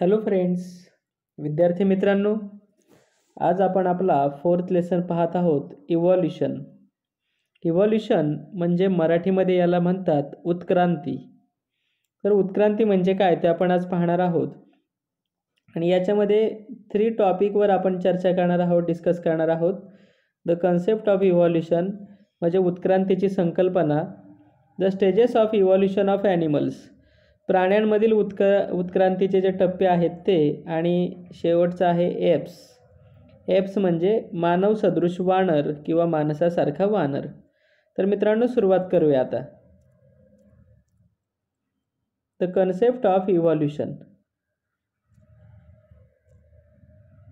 Hello friends विद्यार्थी मित्रांनो आज आपण आपला फोर्थ लेसन पाहत आहोत इव्हॉल्युशन इव्हॉल्युशन म्हणजे मराठीमध्ये याला म्हणतात उत्क्रांती तर उत्क्रांती म्हणजे काय ते आपण आज पाहणार आहोत आणि याच्यामध्ये थ्री टॉपिकवर आपण चर्चा करणार आहोत डिस्कस करणार आहोत द कन्सेप्ट ऑफ इव्हॉल्युशन म्हणजे उत्क्रांतीची संकल्पना the stages of evolution of animals प्राण्यांमधील उत्क उत्क्रांतीचे जे टप्पे आहेत ते आणि शेवटचं आहे एप्स एप्स म्हणजे मानव सदृश वानर किंवा माणसासारखा वानर तर मित्रांनो सुरुवात करूया आता द कन्सेप्ट ऑफ इव्हॉल्युशन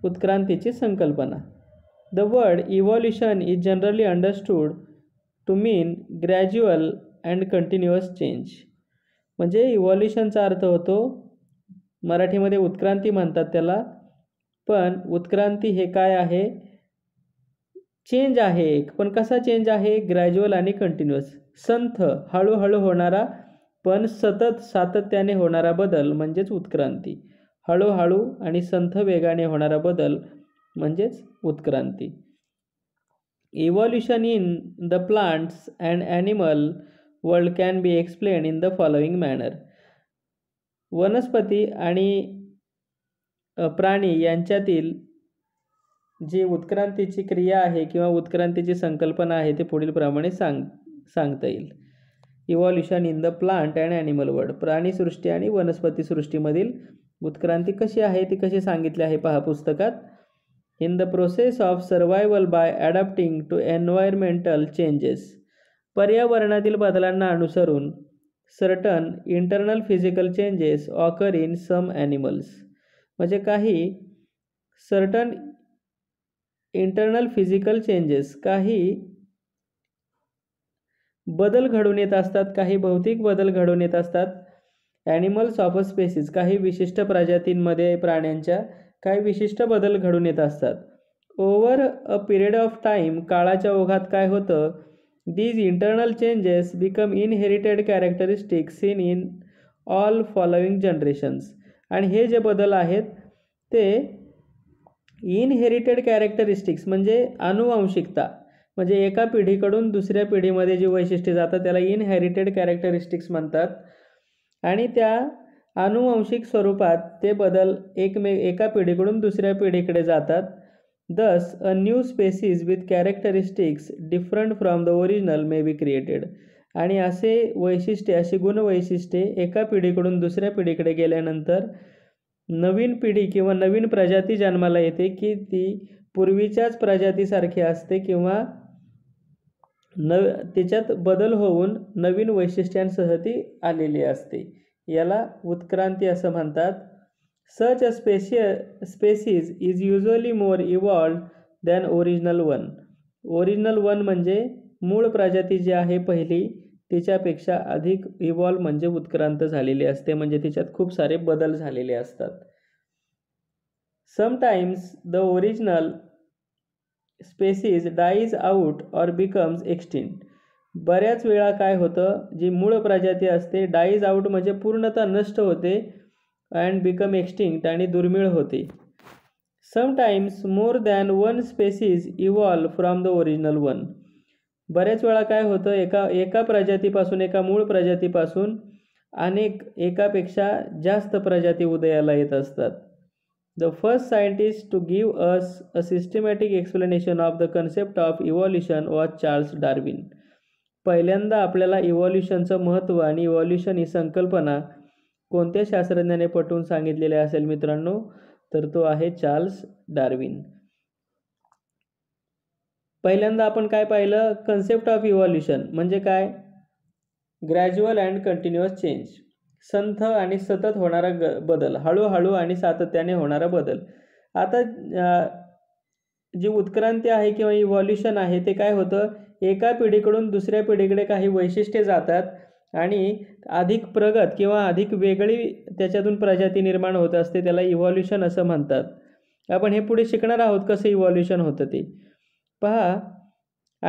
उत्क्रांतीची संकल्पना the word evolution is generally understood to mean gradual and continuous change म्हणजे इव्हॉल्युशनचा अर्थ होतो मराठीमध्ये उत्क्रांती म्हणतात त्याला पण उत्क्रांती हे काय आहे चेंज आहे एक पण कसा चेंज आहे ग्रॅज्युअल आणि कंटिन्युअस संथ हळूहळू होणारा पण सतत सातत्याने होणारा बदल म्हणजेच उत्क्रांती हळूहळू आणि संथ वेगाने होणारा बदल म्हणजेच उत्क्रांती evolution in the plants and animal world can be explain in the following manner वनस्पती आणि प्राणी यांच्यातील जी उत्क्रांतीची क्रिया आहे किंवा उत्क्रांतीची संकल्पना आहे ते पुढीलप्रमाणे सांग सांगता येईल evolution in the plant and animal world प्राणीसृष्टी आणि वनस्पतीसृष्टीमधील उत्क्रांती कशी आहे ती कशी सांगितली आहे पहा पुस्तकात in the process of survival by adapting to environmental changes पर्यावरणातील बदलांना अनुसरून certain internal physical changes occur in some animals म्हणजे काही सर्टन इंटरनल फिजिकल चेंजेस काही बदल घडून येत असतात काही भौतिक बदल घडून येत असतात ॲनिमल्स ऑफ स्पेसिस काही विशिष्ट प्रजातींमध्ये प्राण्यांच्या काही विशिष्ट बदल घडून येत असतात over a period of time काळाच्या ओघात काय होतं These internal changes become inherited characteristics seen in all following generations आणि हे जे बदल आहेत ते इनहेरिटेड कॅरेक्टरिस्टिक्स म्हणजे अनुवांशिकता म्हणजे एका पिढीकडून दुसऱ्या पिढीमध्ये जी वैशिष्ट्ये जातात त्याला इनहेरिटेड कॅरेक्टरिस्टिक्स म्हणतात आणि त्या अनुवांशिक स्वरूपात ते बदल एकमे एका पिढीकडून दुसऱ्या पिढीकडे जातात Thus, a new species with characteristics different from the original may be created. आणि असे वैशिष्ट्ये अशी गुणवैशिष्ट्ये एका पिढीकडून दुसऱ्या पिढीकडे गेल्यानंतर नवीन पिढी किंवा नवीन प्रजाती जन्माला येते की ती पूर्वीच्याच प्रजातीसारखी असते किंवा नव तिच्यात बदल होऊन नवीन वैशिष्ट्यांसह ती आलेली असते याला उत्क्रांती असं म्हणतात Such a specia- species is usually more evolved than original one. Original one म्हणजे मूळ प्रजाती जी आहे पहिली तिच्यापेक्षा अधिक इव्हॉल्व म्हणजे उत्क्रांत झालेली असते म्हणजे तिच्यात खूप सारे बदल झालेले असतात sometimes the original species dies out or becomes extinct बऱ्याच वेळा काय होतं जी मूळ प्रजाती असते डाईज आऊट म्हणजे पूर्णतः नष्ट होते अँड बिकम एक्स्टिंक्ट आणि दुर्मिळ होते sometimes more than one species evolve from the original one बऱ्याच वेळा काय होतं एका एका प्रजातीपासून एका मूळ प्रजातीपासून अनेक एकापेक्षा जास्त प्रजाती उदयाला येत असतात the first scientist to give us a systematic explanation of the concept of evolution was Charles Darwin पहिल्यांदा आपल्याला इव्हॉल्युशनचं महत्त्व आणि इव्हॉल्युशन ही संकल्पना कोणत्या शास्त्रज्ञाने पटवून सांगितलेले असेल मित्रांनो तर तो आहे चार्ल्स डार्विन पहिल्यांदा आपण काय पाहिलं कन्सेप्ट ऑफ इव्हॉल्युशन म्हणजे काय ग्रॅज्युअल अँड कंटिन्युअस चेंज संथ आणि सतत होणारा ग बदल हळूहळू आणि सातत्याने होणारा बदल आता जी उत्क्रांती आहे किंवा इव्हॉल्युशन आहे ते काय होतं एका पिढीकडून दुसऱ्या पिढीकडे काही वैशिष्ट्ये जातात आणि अधिक प्रगत किंवा अधिक वेगळी त्याच्यातून प्रजाती निर्माण होत असते त्याला इव्हॉल्युशन असं म्हणतात आपण हे पुढे शिकणार आहोत कसं इव्हॉल्युशन होतं ते पहा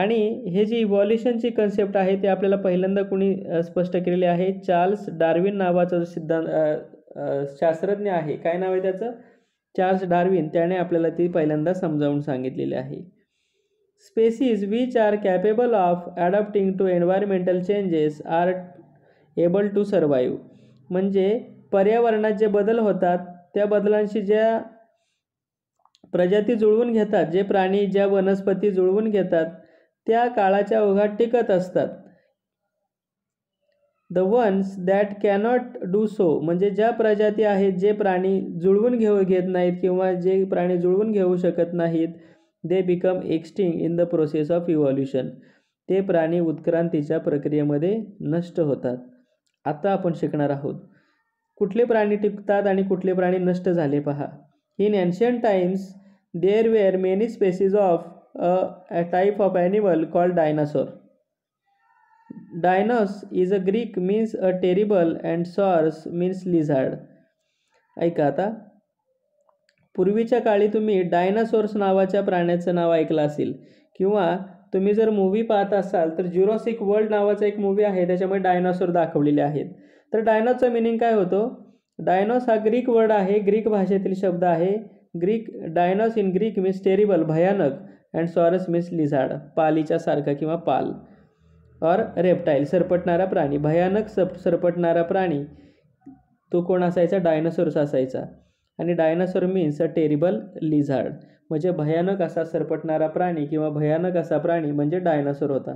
आणि हे जी इव्हॉल्युशनची कन्सेप्ट आहे ते आपल्याला पहिल्यांदा कुणी स्पष्ट केलेले आहे चार्ल्स डार्विन नावाचा जो सिद्धांत शास्त्रज्ञ आहे काय नाव आहे त्याचं चार्ल्स डार्विन त्याने आपल्याला ती पहिल्यांदा समजावून सांगितलेली आहे species which are capable of adopting to environmental changes are able to survive म्हणजे पर्यावरणात जे बदल होतात त्या बदलांशी ज्या प्रजाती जुळवून घेतात जे प्राणी ज्या वनस्पती जुळवून घेतात त्या काळाच्या ओघात टिकत असतात the ones that cannot do so म्हणजे ज्या प्रजाती आहेत जे प्राणी जुळवून घेऊ घेत नाहीत किंवा जे प्राणी जुळवून घेऊ शकत नाहीत they become extinct in the process of evolution ते प्राणी उत्क्रांतीच्या प्रक्रियेमध्ये नष्ट होतात आता आपण शिकणार आहोत कुठले प्राणी टिकतात आणि कुठले प्राणी नष्ट झाले पहा in ancient times there were many species of a type of animal called dinosaur deinos is a Greek means a terrible and sauros means lizard ऐका आता पूर्वीच्या काळी तुम्ही डायनासोर्स नावाच्या प्राण्याचं नाव ऐकलं असेल किंवा तुम्ही जर मूवी पाहत असाल तर ज्युरॉसिक वर्ल्ड नावाचा एक मूवी आहे त्याच्यामध्ये डायनॉसॉर दाखवलेले आहेत तर डायनॉसचं मिनिंग काय होतो डायनॉस हा ग्रीक वर्ड आहे ग्रीक भाषेतील शब्द आहे Greek deinos in Greek means terrible भयानक अँड सॉरस मीन्स लिझाड पालीच्या सारखा किंवा पाल और रेप्टाईल सरपटणारा प्राणी भयानक सप सरपटणारा प्राणी तो कोण असायचा डायनोसॉर्स असायचा आणि dinosaur means a terrible lizard म्हणजे भयानक असा सरपटणारा प्राणी किंवा भयानक असा प्राणी म्हणजे डायनासोर होता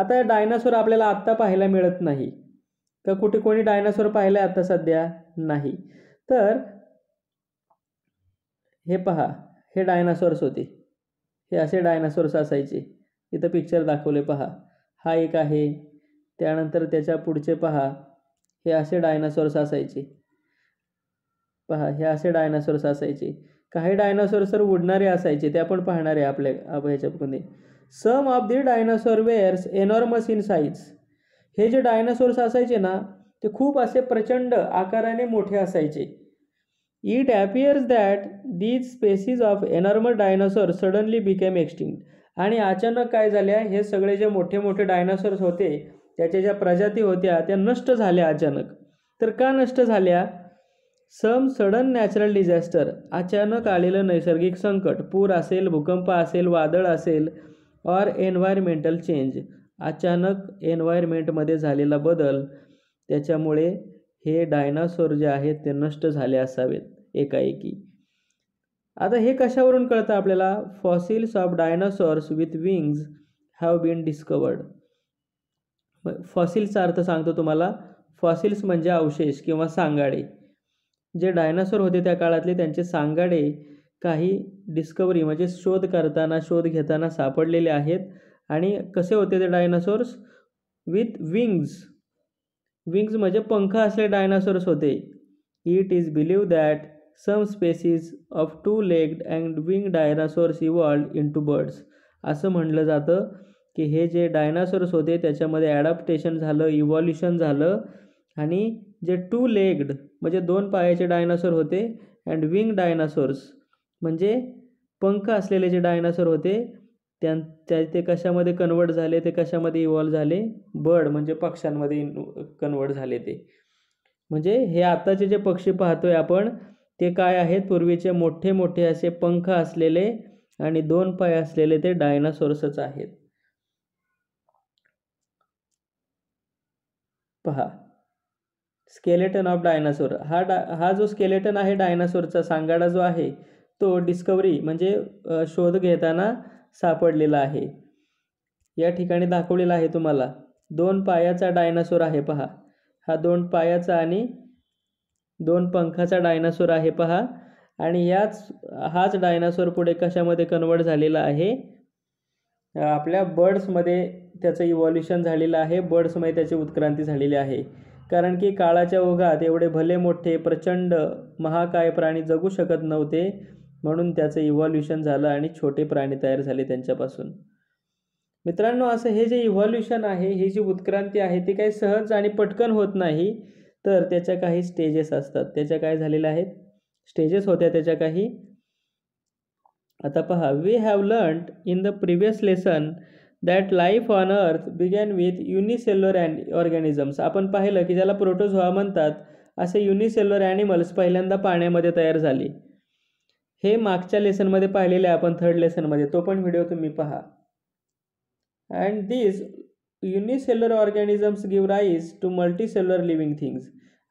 आता या डायनासोर आपल्याला आत्ता पाहायला मिळत नाही का कुठे कोणी डायनासोर पाहिलं आहे सध्या नाही तर हे पहा हे डायनासोर्स होते हे असे डायनासोर्स असायचे इथं पिक्चर दाखवले पहा हा एक आहे त्यानंतर त्याच्या पुढचे पहा हे असे डायनासोर्स असायचे पहा हे असे डायनासोर्स असायचे काही डायनासोर सर उडणारे असायचे ते आपण पाहणार आहे आपल्या ह्याच्यामध्ये some of the dinosaur were enormous in size हे जे डायनासोर्स असायचे ना ते खूप असे प्रचंड आकाराने मोठे असायचे it appears that these species of enormous dinosaur suddenly became extinct आणि अचानक काय झाल्या हे सगळे जे मोठे मोठे डायनासोर्स होते त्याच्या ज्या प्रजाती होत्या त्या नष्ट झाल्या अचानक तर का नष्ट झाल्या सम सडन नॅचरल डिझॅस्टर अचानक आलेलं नैसर्गिक संकट पूर असेल भूकंप असेल वादळ असेल ऑर एन्व्हायरमेंटल चेंज अचानक एन्व्हायरमेंटमध्ये झालेला बदल त्याच्यामुळे हे डायनासोर जे आहेत ते नष्ट झाले असावेत एकाएकी आता हे कशावरून कळतं आपल्याला fossils of dinosaurs with wings have been discovered फॉसिल्सचा अर्थ सांगतो तुम्हाला फॉसिल्स म्हणजे अवशेष किंवा सांगाडे जे डायनासोर होते त्या काळातले त्यांचे सांगाडे काही डिस्कवरी म्हणजे शोध करताना शोध घेताना सापडलेले आहेत आणि कसे होते ते डायनासोर्स विथ विंग्स विंग्स म्हणजे पंख असले डायनासोर्स होते it is believe that some species of two legged and wing dinosaurs evolved into birds असं म्हटलं जातं की हे जे डायनासोर्स होते त्याच्यामध्ये ॲडॅप्टेशन झालं इव्हॉल्युशन झालं आणि जे टू लेग्ड म्हणजे दोन पायाचे डायनासोर होते अँड विंग डायनासोर्स म्हणजे पंख असलेले जे डायनासोर होते त्यां त्या ते कशामध्ये कन्वर्ट झाले ते कशामध्ये इव्हॉल्व झाले बर्ड म्हणजे पक्ष्यांमध्ये इन कन्वर्ट झाले ते म्हणजे हे आताचे जे पक्षी पाहतोय आपण ते काय आहेत पूर्वीचे मोठे मोठे असे पंख असलेले आणि दोन पाय असलेले ते डायनासोर्सच आहेत पहा स्केलेटन ऑफ डायनासोर हा डा हा जो स्केलेटन आहे डायनासोरचा सांगाडा जो आहे तो डिस्कवरी म्हणजे शोध घेताना सापडलेला आहे या ठिकाणी दाखवलेला आहे तुम्हाला दोन पायाचा डायनासोर आहे पहा हा दोन पायाचा आणि दोन पंखाचा डायनासोर आहे पहा आणि याच हाच डायनासोर पुढे कशामध्ये कन्वर्ट झालेला आहे आपल्या बर्ड्समध्ये त्याचं इव्हॉल्युशन झालेलं आहे बर्ड्समध्ये त्याची उत्क्रांती झालेली आहे कारण की काळाच्या ओघात एवढे भले मोठे प्रचंड महाकाय प्राणी जगू शकत नव्हते म्हणून त्याचं इव्हॉल्युशन झालं आणि छोटे प्राणी तयार झाले त्यांच्यापासून मित्रांनो असं हे जे इव्हॉल्युशन आहे ही जी उत्क्रांती आहे ती काही सहज आणि पटकन होत नाही तर त्याच्या काही स्टेजेस असतात त्याच्या काय झालेल्या आहेत स्टेजेस होत्या त्याच्या काही आता पहा we have learn in the previous lesson that life on earth began with unicellular and organisms आपण पाहिलं की ज्याला प्रोटोझोआ म्हणतात असे युनिसेल्युअर ॲनिमल्स पहिल्यांदा पाण्यामध्ये तयार झाले हे मागच्या लेसनमध्ये पाहिलेले आपण थर्ड लेसनमध्ये तो पण व्हिडिओ तुम्ही पहा and this unicellular organisms give rise to multicellular living things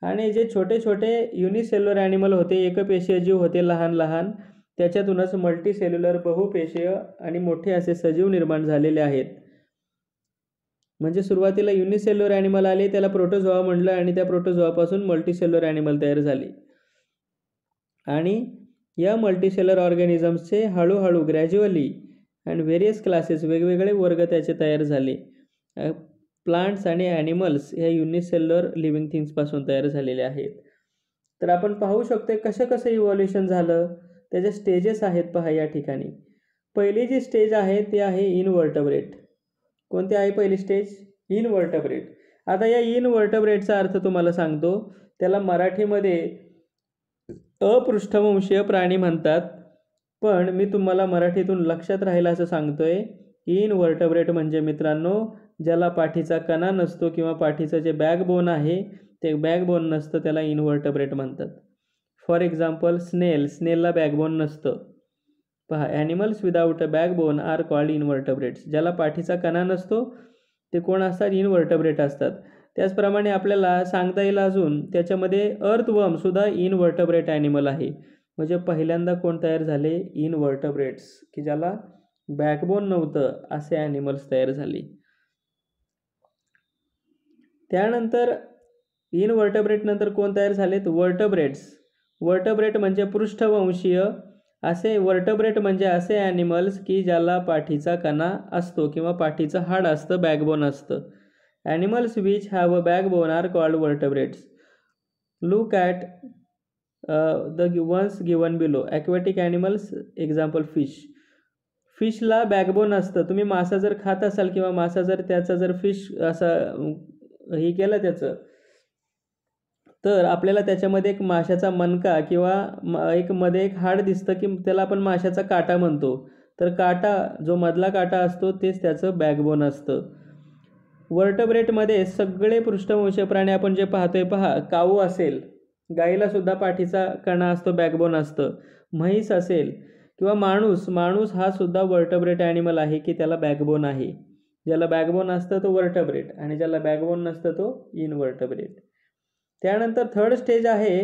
आणि जे छोटे छोटे युनिसेल्युअर ॲनिमल होते एकपेशीय जीव होते लहान लहान त्याच्यातूनच मल्टीसेल्युलर बहुपेशीय आणि मोठे असे सजीव निर्माण झालेले आहेत म्हणजे सुरुवातीला युनिसेल्युलर ॲनिमल आले त्याला प्रोटोझोआ म्हटलं आणि त्या प्रोटोझोआपासून मल्टीसेल्युलर ॲनिमल तयार झाले आणि या मल्टीसेलर ऑर्गॅनिझम्सचे हळूहळू ग्रॅज्युअली अँड व्हेरियस क्लासेस वेगवेगळे वर्ग त्याचे तयार झाले प्लांट्स आणि ॲनिमल्स ह्या युनिसेल्युलर लिव्हिंग थिंग्सपासून तयार झालेले आहेत तर आपण पाहू शकतो कसं कसं इव्हॉल्युशन झालं त्याचे स्टेजेस आहेत पहा या ठिकाणी पहिली जी स्टेज आहे ती आहे इनवर्टब्रेट कोणती आहे पहिली स्टेज इनवर्टब्रेट आता या इनवर्टब्रेटचा अर्थ तुम्हाला सांगतो त्याला मराठीमध्ये अपृष्ठवंशीय प्राणी म्हणतात पण मी तुम्हाला मराठीतून लक्षात राहिला असं सांगतोय इनवर्टब्रेट म्हणजे मित्रांनो ज्याला पाठीचा कणा नसतो किंवा पाठीचं जे बॅकबोन आहे ते बॅकबोन नसतं त्याला इनव्हर्टब्रेट म्हणतात फॉर एक्झाम्पल स्नेल स्नेलला बॅकबोन नसतं पहा animals without a backbone are called invertebrates ज्याला पाठीचा कणा नसतो ते कोण असतात इनव्हर्टब्रेट असतात त्याचप्रमाणे आपल्याला सांगता येईल अजून त्याच्यामध्ये अर्थवर्मसुद्धा इनव्हर्टब्रेट ॲनिमल आहे म्हणजे पहिल्यांदा कोण तयार झाले इनव्हर्टब्रेट्स की ज्याला बॅकबोन नव्हतं असे ॲनिमल्स तयार झाले त्यानंतर नंतर कोण तयार झालेत वर्टब्रेट्स वर्टब्रेट म्हणजे पृष्ठवंशीय असे वर्टब्रेट म्हणजे असे ॲनिमल्स की ज्याला पाठीचा कणा असतो किंवा पाठीचं हाड असतं बॅकबोन असतं animals which have a backbone are called vertebrates look at the ones given below aquatic animals example fish फिशला बॅकबोन असतं तुम्ही मासा जर खात असाल किंवा मासा जर त्याचा जर फिश असा हे केलं त्याचं तर आपल्याला त्याच्यामध्ये एक माशाचा मनका किंवा म एक मध्ये एक हाड दिसतं की त्याला आपण माशाचा काटा म्हणतो तर काटा जो मधला काटा असतो तेच त्याचं बॅकबोन असतं वर्टब्रेटमध्ये सगळे पृष्ठवंशीय प्राणी आपण जे पाहतोय पहा काऊ असेल गाईलासुद्धा सुद्धा पाठीचा कणा असतो बॅकबोन असतं म्हैस असेल किंवा माणूस माणूस हा सुद्धा वर्टब्रेट ॲनिमल आहे की त्याला बॅकबोन आहे ज्याला बॅकबोन असतं तो वर्टब्रेट आणि ज्याला बॅकबोन नसतं तो इनवर्टब्रेट त्यानंतर थर्ड स्टेज आहे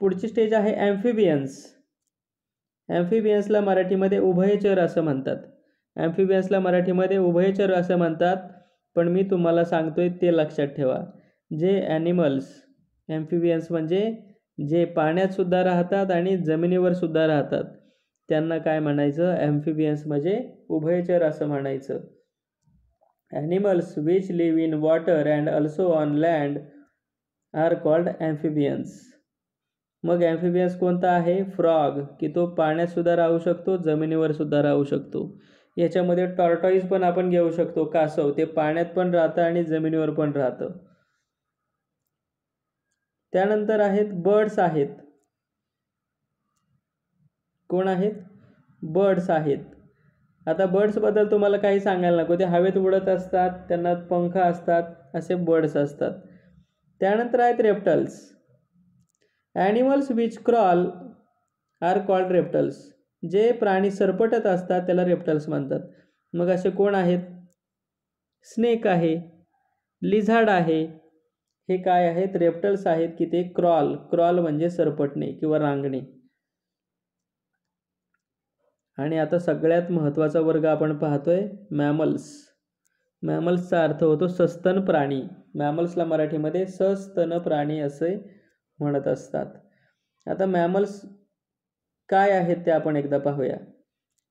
पुढची स्टेज आहे ॲम्फिबियन्स ॲम्फिबियन्सला मराठीमध्ये उभयचर असं म्हणतात ॲम्फिबियन्सला मराठीमध्ये उभयचर असं म्हणतात पण मी तुम्हाला सांगतोय ते लक्षात ठेवा जे ॲनिमल्स ॲम्फिबियन्स म्हणजे जे पाण्यातसुद्धा राहतात आणि जमिनीवरसुद्धा राहतात त्यांना काय म्हणायचं ॲम्फिबियन्स म्हणजे उभयचर असं म्हणायचं animals which live in water and also on land are called amphibians मग ॲम्फिबियन्स कोणता आहे फ्रॉग की तो सुद्धा राहू शकतो जमिनीवर सुद्धा राहू शकतो याच्यामध्ये टॉर्टॉईज पण आपण घेऊ शकतो कासव ते पाण्यात पण राहतं आणि जमिनीवर पण राहतं त्यानंतर आहेत बर्ड्स आहेत कोण आहेत बर्ड्स आहेत आता बर्ड्सबद्दल तुम्हाला काही सांगायला नको ते हवेत उडत असतात त्यांना पंख असतात असे बर्ड्स असतात त्यानंतर आहेत reptiles animals which crawl are called reptiles जे प्राणी सरपटत असतात त्याला रेप्टल्स म्हणतात मग असे कोण आहेत स्नेक आहे लिझाड आहे हे काय आहेत रेप्टल्स आहेत की ते क्रॉल क्रॉल म्हणजे सरपटणे किंवा रांगणे आणि आता सगळ्यात महत्त्वाचा वर्ग आपण पाहतोय मॅमल्स मॅमल्सचा अर्थ होतो सस्तन प्राणी मॅमल्सला मराठीमध्ये सस्तन प्राणी असे म्हणत असतात आता मॅमल्स काय आहेत ते आपण एकदा पाहूया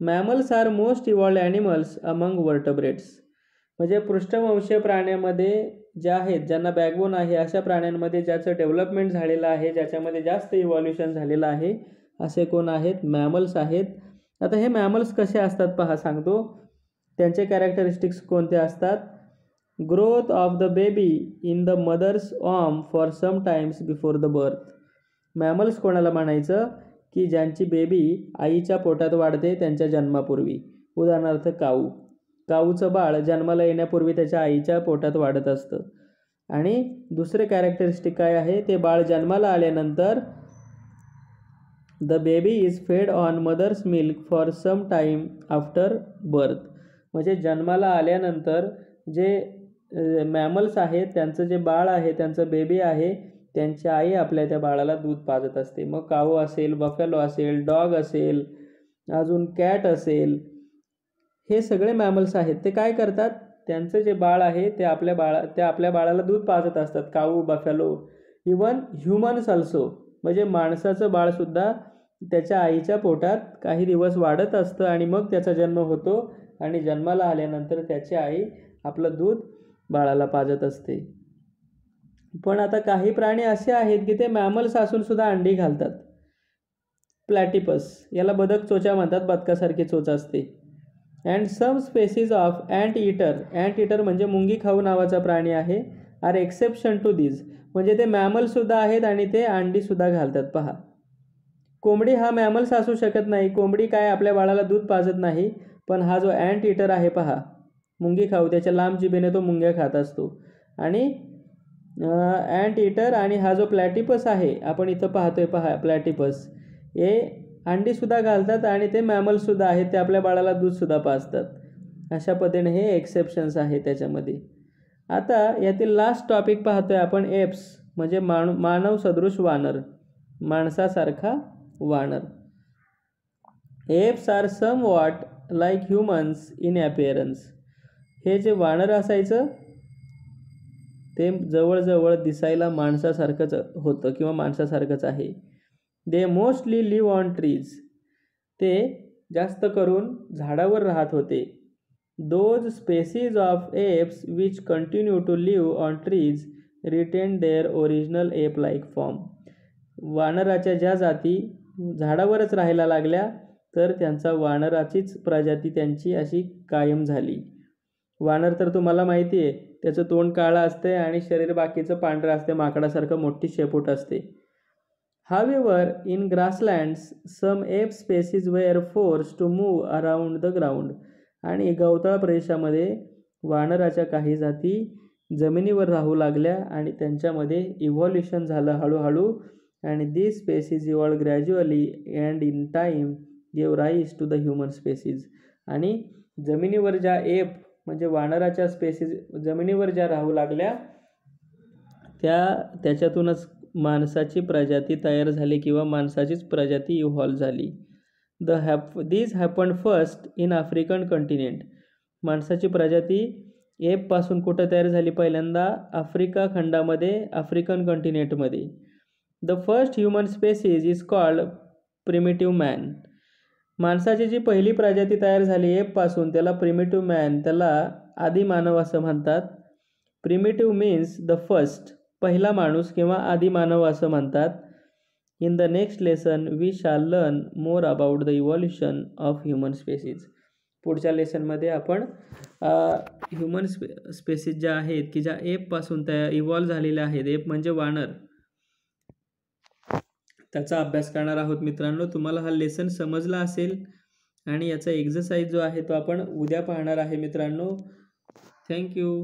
mammals are most evolved animals among vertebrates म्हणजे पृष्ठवंशीय प्राण्यामध्ये ज्या आहेत ज्यांना बॅकबोन आहे अशा प्राण्यांमध्ये ज्याचं डेव्हलपमेंट झालेलं आहे ज्याच्यामध्ये जास्त इव्हॉल्युशन झालेलं आहे असे कोण आहेत मॅमल्स आहेत आता हे मॅमल्स कसे असतात पहा सांगतो त्यांचे कॅरेक्टरिस्टिक्स कोणते असतात growth of the baby in the mother's womb for some times before the birth mammals कोणाला म्हणायचं की ज्यांची बेबी आईच्या पोटात वाढते त्यांच्या जन्मापूर्वी उदाहरणार्थ काऊ काऊचं बाळ जन्माला येण्यापूर्वी त्याच्या आईच्या पोटात वाढत असतं आणि दुसरे कॅरेक्टरिस्टिक काय आहे ते बाळ जन्माला आल्यानंतर the baby is fed on mother's milk for some time after birth म्हणजे जन्माला आल्यानंतर जे मॅमल्स आहेत त्यांचं जे बाळ आहे त्यांचं बेबी आहे त्यांची आई आपल्या त्या बाळाला दूध पाजत असते मग काऊ असेल बफेलो असेल डॉग असेल अजून कॅट असेल हे सगळे मॅमल्स आहेत ते काय करतात त्यांचं जे बाळ आहे ते आपल्या बाळा त्या आपल्या बाळाला दूध पाजत असतात cow buffalo even humans also म्हणजे माणसाचं बाळसुद्धा त्याच्या आईच्या पोटात काही दिवस वाढत असतं आणि मग त्याचा जन्म होतो आणि जन्माला आल्यानंतर त्याची आई आपलं दूध बाळाला पाजत असते पण आता काही प्राणी असे आहेत की ते मॅमल्स असूनसुद्धा अंडी घालतात प्लॅटिपस याला बदक चोचा म्हणतात बदकासारखी चोच असते and some species of ant eater ant eater म्हणजे मुंगी खाऊ नावाचा प्राणी आहे आर एक्सेप्शन टू दिस म्हणजे ते मॅमलसुद्धा आहेत आणि ते अंडीसुद्धा घालतात पहा कोंबडी हा मॅमल्स असू शकत नाही कोंबडी काय आपल्या बाळाला दूध पाजत नाही पण हा जो अँट इटर आहे पहा मुंगी खाऊ त्याच्या लांब जिबेने तो मुंग्या खात असतो आणि अँट इटर आणि हा जो प्लॅटिपस आहे आपण इथं पाहतोय पहा प्लॅटिपस हे अंडीसुद्धा घालतात आणि ते मॅमल्ससुद्धा आहेत ते आपल्या बाळाला दूधसुद्धा पाजतात अशा पद्धतीने हे एक्सेप्शन्स आहे त्याच्यामध्ये आता यातील लास्ट टॉपिक पाहतोय आपण एप्स म्हणजे मान मानव सदृश वानर माणसासारखा वानर apes are somewhat like humans in appearance हे जे वानर असायचं ते जवळजवळ दिसायला माणसासारखंच होतं किंवा माणसासारखंच आहे they mostly live on trees ते जास्त करून झाडावर राहत होते those species of apes which continue to live on trees retain their original ape like form वानराच्या ज्या जाती झाडावरच राहायला लागल्या तर त्यांचा वानराचीच प्रजाती त्यांची अशी कायम झाली वानर तर तुम्हाला माहिती आहे त्याचं तोंड काळं असते आणि शरीर बाकीचं पांढरं असते माकडासारखं मोठी शेपूट असते however in grasslands some ape species were forced to move around the ground आणि गवताळ प्रदेशामध्ये वानराच्या काही जाती जमिनीवर राहू लागल्या आणि त्यांच्यामध्ये इव्हॉल्युशन झालं हळूहळू and this species evolved gradually and in time gave rise to the human species आणि जमिनीवर ज्या एप म्हणजे वानराच्या स्पेसिस जमिनीवर ज्या राहू लागल्या त्या त्याच्यातूनच माणसाची प्रजाती तयार झाली किंवा माणसाचीच प्रजाती इव्हॉल्व झाली the hap these happen first in African continent माणसाची प्रजाती एपपासून कुठं तयार झाली पहिल्यांदा आफ्रिका खंडामध्ये आफ्रिकन कंटिनेंटमध्ये the first human species is called primitive man माणसाची जी पहिली प्रजाती तयार झाली एपपासून त्याला प्रिमिटिव्ह मॅन त्याला आदि मानव असं म्हणतात प्रिमिटिव्ह मीन्स द फर्स्ट पहिला माणूस किंवा आदि मानव असं म्हणतात in the next lesson we shall learn more about the evolution of human species पुढच्या लेसनमध्ये आपण ह्युमन स्पे स्पेसिस ज्या आहेत की ज्या एपपासून त्या इव्हॉल्व झालेल्या आहेत एप म्हणजे वानर त्याचा अभ्यास करणार आहोत मित्रांनो तुम्हाला हा लेसन समजला असेल आणि याचा एक्झरसाइज जो आहे तो आपण उद्या पाहणार आहे मित्रांनो थँक्यू